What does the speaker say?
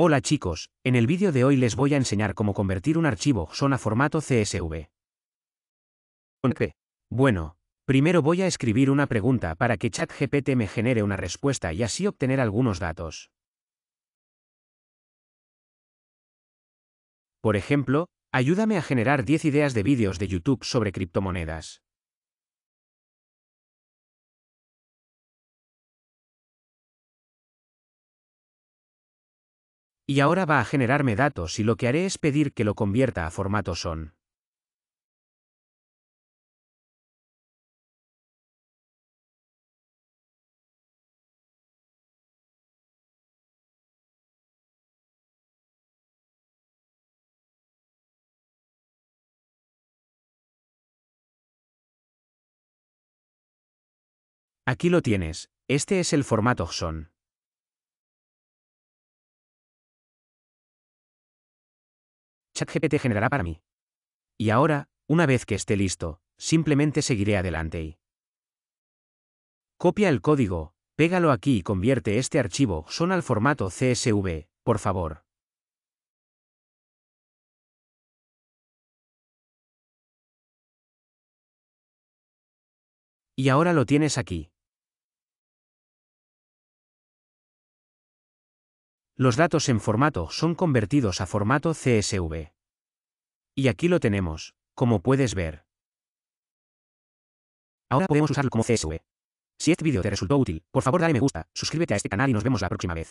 Hola chicos, en el vídeo de hoy les voy a enseñar cómo convertir un archivo JSON a formato CSV. Bueno, primero voy a escribir una pregunta para que ChatGPT me genere una respuesta y así obtener algunos datos. Por ejemplo, ayúdame a generar 10 ideas de vídeos de YouTube sobre criptomonedas. Y ahora va a generarme datos y lo que haré es pedir que lo convierta a formato son. Aquí lo tienes, este es el formato son. ChatGPT generará para mí. Y ahora, una vez que esté listo, simplemente seguiré adelante y... Copia el código, pégalo aquí y convierte este archivo son al formato CSV, por favor. Y ahora lo tienes aquí. Los datos en formato son convertidos a formato CSV. Y aquí lo tenemos, como puedes ver. Ahora podemos usarlo como CSV. Si este vídeo te resultó útil, por favor dale me gusta, suscríbete a este canal y nos vemos la próxima vez.